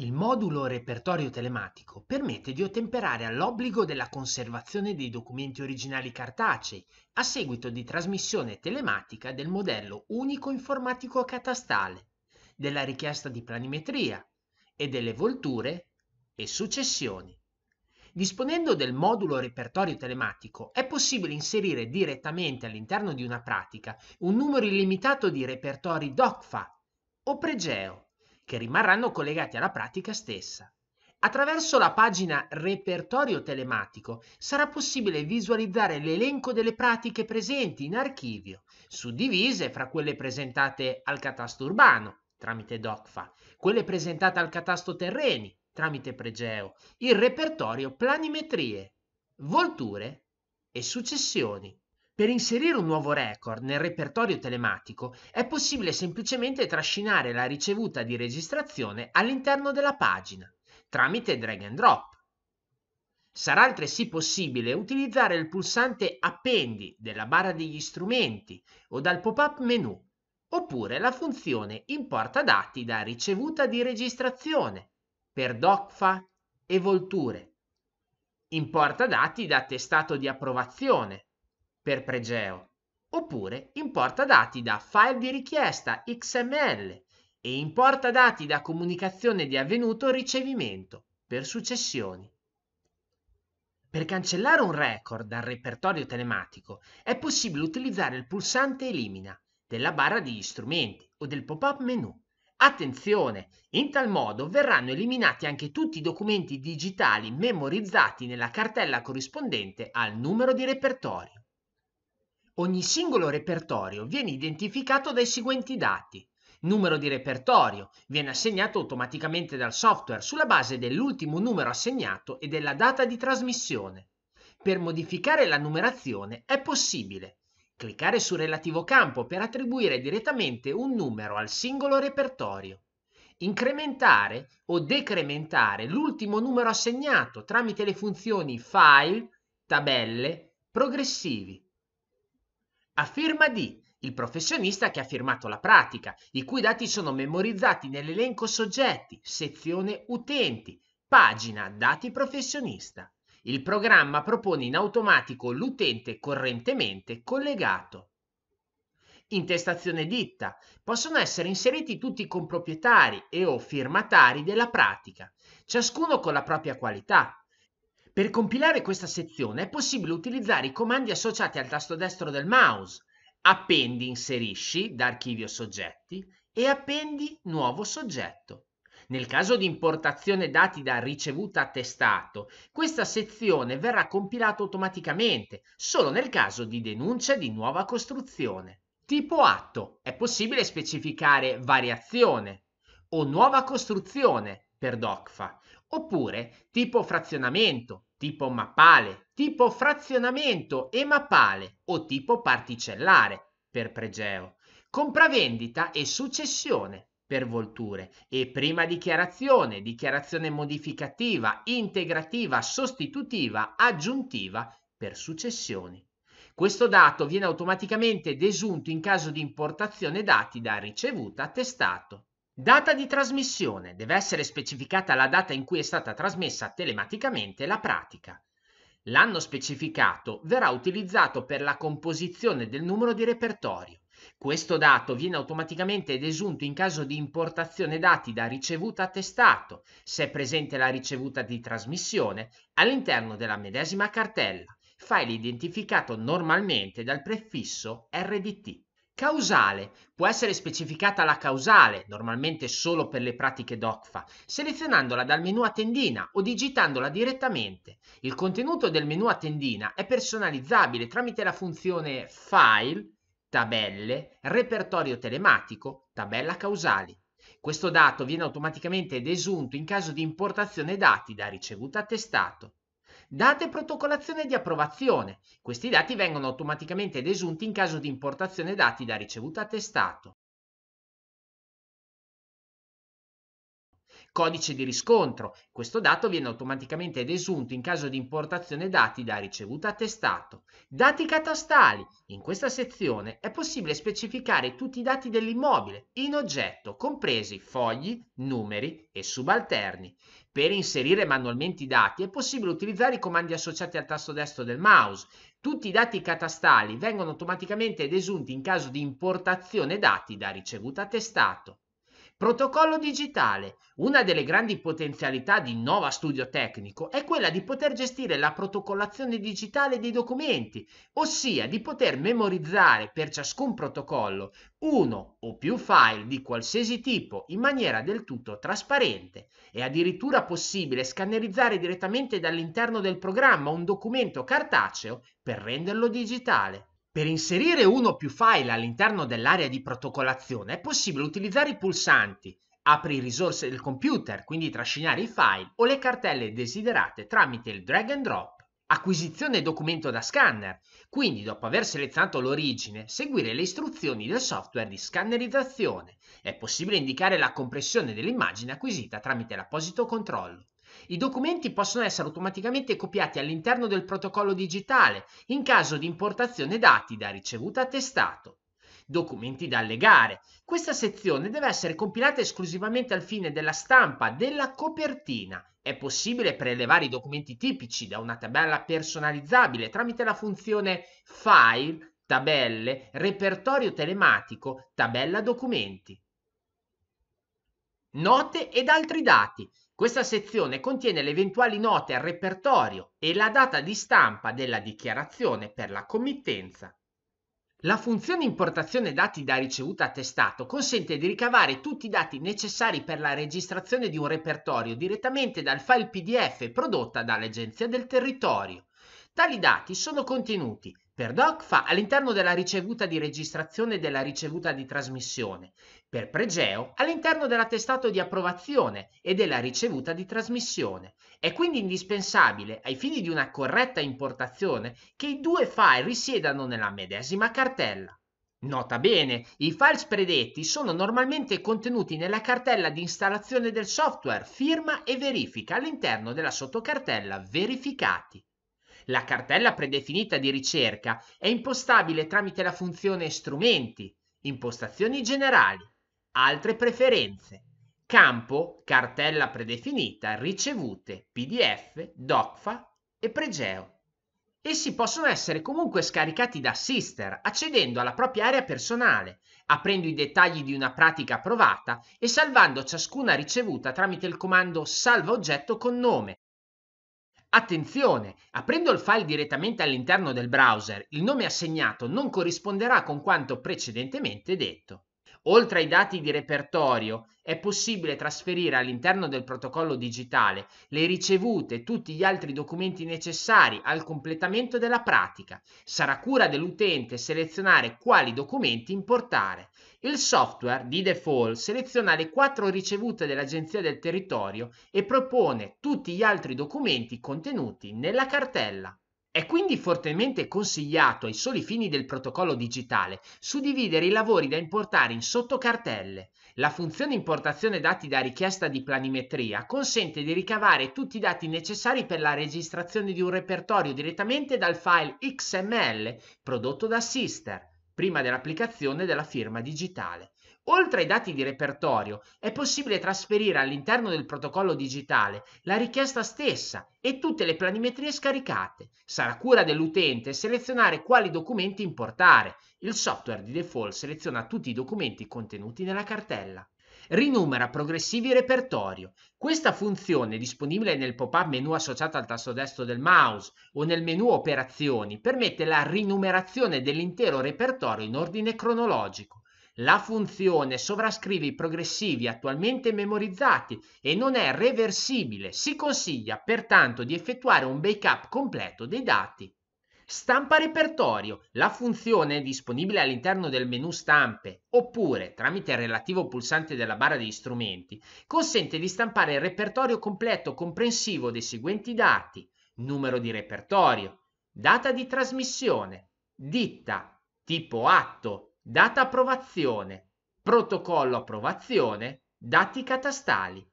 Il modulo Repertorio telematico permette di ottemperare all'obbligo della conservazione dei documenti originali cartacei a seguito di trasmissione telematica del modello unico informatico catastale, della richiesta di planimetria e delle volture e successioni. Disponendo del modulo repertorio telematico è possibile inserire direttamente all'interno di una pratica un numero illimitato di repertori DOCFA o pregeo che rimarranno collegati alla pratica stessa. Attraverso la pagina Repertorio telematico sarà possibile visualizzare l'elenco delle pratiche presenti in archivio, suddivise fra quelle presentate al catasto urbano tramite DOCFA, quelle presentate al catasto terreni tramite Pregeo, il repertorio planimetrie, volture e successioni. Per inserire un nuovo record nel repertorio telematico è possibile semplicemente trascinare la ricevuta di registrazione all'interno della pagina tramite drag and drop. Sarà altresì possibile utilizzare il pulsante Appendi della barra degli strumenti o dal pop-up menu, oppure la funzione Importa dati da ricevuta di registrazione per DOCFA e Volture. Importa dati da testato di approvazione per pregeo, oppure importa dati da file di richiesta XML e importa dati da comunicazione di avvenuto ricevimento per successioni. Per cancellare un record dal repertorio telematico è possibile utilizzare il pulsante Elimina della barra degli strumenti o del pop-up menu. Attenzione, in tal modo verranno eliminati anche tutti i documenti digitali memorizzati nella cartella corrispondente al numero di repertorio. Ogni singolo repertorio viene identificato dai seguenti dati. Numero di repertorio viene assegnato automaticamente dal software sulla base dell'ultimo numero assegnato e della data di trasmissione. Per modificare la numerazione è possibile cliccare sul relativo campo per attribuire direttamente un numero al singolo repertorio, incrementare o decrementare l'ultimo numero assegnato tramite le funzioni file, tabelle, progressivi a firma di il professionista che ha firmato la pratica, i cui dati sono memorizzati nell'elenco soggetti, sezione utenti, pagina dati professionista. Il programma propone in automatico l'utente correntemente collegato. Intestazione ditta. Possono essere inseriti tutti i comproprietari e o firmatari della pratica, ciascuno con la propria qualità, per compilare questa sezione è possibile utilizzare i comandi associati al tasto destro del mouse. Appendi inserisci da archivio soggetti e appendi nuovo soggetto. Nel caso di importazione dati da ricevuta a testato, questa sezione verrà compilata automaticamente, solo nel caso di denuncia di nuova costruzione. Tipo atto. È possibile specificare variazione o nuova costruzione per DOCFA, oppure tipo frazionamento tipo mappale, tipo frazionamento e mappale o tipo particellare per pregeo, compravendita e successione per volture e prima dichiarazione, dichiarazione modificativa, integrativa, sostitutiva, aggiuntiva per successioni. Questo dato viene automaticamente desunto in caso di importazione dati da ricevuta testato. Data di trasmissione. Deve essere specificata la data in cui è stata trasmessa telematicamente la pratica. L'anno specificato verrà utilizzato per la composizione del numero di repertorio. Questo dato viene automaticamente desunto in caso di importazione dati da ricevuta a testato, se è presente la ricevuta di trasmissione, all'interno della medesima cartella, file identificato normalmente dal prefisso RDT. Causale. Può essere specificata la causale, normalmente solo per le pratiche DOCFA, selezionandola dal menu a tendina o digitandola direttamente. Il contenuto del menu a tendina è personalizzabile tramite la funzione File, Tabelle, Repertorio telematico, Tabella causali. Questo dato viene automaticamente desunto in caso di importazione dati da ricevuta testato. Date e protocolazione di approvazione. Questi dati vengono automaticamente desunti in caso di importazione dati da ricevuta testato. codice di riscontro. Questo dato viene automaticamente desunto in caso di importazione dati da ricevuta a testato. Dati catastali. In questa sezione è possibile specificare tutti i dati dell'immobile in oggetto, compresi fogli, numeri e subalterni. Per inserire manualmente i dati è possibile utilizzare i comandi associati al tasto destro del mouse. Tutti i dati catastali vengono automaticamente desunti in caso di importazione dati da ricevuta a testato. Protocollo digitale. Una delle grandi potenzialità di Nova Studio Tecnico è quella di poter gestire la protocollazione digitale dei documenti, ossia di poter memorizzare per ciascun protocollo uno o più file di qualsiasi tipo in maniera del tutto trasparente. È addirittura possibile scannerizzare direttamente dall'interno del programma un documento cartaceo per renderlo digitale. Per inserire uno o più file all'interno dell'area di protocollazione è possibile utilizzare i pulsanti Apri risorse del computer, quindi trascinare i file o le cartelle desiderate tramite il drag and drop, acquisizione documento da scanner, quindi dopo aver selezionato l'origine, seguire le istruzioni del software di scannerizzazione. È possibile indicare la compressione dell'immagine acquisita tramite l'apposito controllo. I documenti possono essere automaticamente copiati all'interno del protocollo digitale in caso di importazione dati da ricevuta a testato. Documenti da allegare. Questa sezione deve essere compilata esclusivamente al fine della stampa della copertina. È possibile prelevare i documenti tipici da una tabella personalizzabile tramite la funzione File, Tabelle, Repertorio telematico, Tabella documenti note ed altri dati. Questa sezione contiene le eventuali note al repertorio e la data di stampa della dichiarazione per la committenza. La funzione importazione dati da ricevuta a testato consente di ricavare tutti i dati necessari per la registrazione di un repertorio direttamente dal file PDF prodotta dall'Agenzia del Territorio. Tali dati sono contenuti per DOCFA all'interno della ricevuta di registrazione e della ricevuta di trasmissione, per pregeo all'interno dell'attestato di approvazione e della ricevuta di trasmissione. È quindi indispensabile, ai fini di una corretta importazione, che i due file risiedano nella medesima cartella. Nota bene, i files predetti sono normalmente contenuti nella cartella di installazione del software, firma e verifica all'interno della sottocartella verificati. La cartella predefinita di ricerca è impostabile tramite la funzione strumenti, impostazioni generali, altre preferenze, campo cartella predefinita, ricevute, PDF, DOCFA e pregeo. Essi possono essere comunque scaricati da Sister accedendo alla propria area personale, aprendo i dettagli di una pratica approvata e salvando ciascuna ricevuta tramite il comando salva oggetto con nome, Attenzione, aprendo il file direttamente all'interno del browser, il nome assegnato non corrisponderà con quanto precedentemente detto. Oltre ai dati di repertorio, è possibile trasferire all'interno del protocollo digitale le ricevute e tutti gli altri documenti necessari al completamento della pratica. Sarà cura dell'utente selezionare quali documenti importare. Il software di default seleziona le quattro ricevute dell'Agenzia del Territorio e propone tutti gli altri documenti contenuti nella cartella. È quindi fortemente consigliato ai soli fini del protocollo digitale suddividere i lavori da importare in sottocartelle. La funzione importazione dati da richiesta di planimetria consente di ricavare tutti i dati necessari per la registrazione di un repertorio direttamente dal file XML prodotto da Sister prima dell'applicazione della firma digitale. Oltre ai dati di repertorio, è possibile trasferire all'interno del protocollo digitale la richiesta stessa e tutte le planimetrie scaricate. Sarà cura dell'utente selezionare quali documenti importare. Il software di default seleziona tutti i documenti contenuti nella cartella rinumera progressivi repertorio. Questa funzione, disponibile nel pop-up menu associato al tasto destro del mouse o nel menu operazioni, permette la rinumerazione dell'intero repertorio in ordine cronologico. La funzione sovrascrive i progressivi attualmente memorizzati e non è reversibile. Si consiglia pertanto di effettuare un backup completo dei dati. Stampa repertorio. La funzione disponibile all'interno del menu stampe oppure tramite il relativo pulsante della barra degli strumenti consente di stampare il repertorio completo comprensivo dei seguenti dati: numero di repertorio, data di trasmissione, ditta, tipo atto, data approvazione, protocollo approvazione, dati catastali.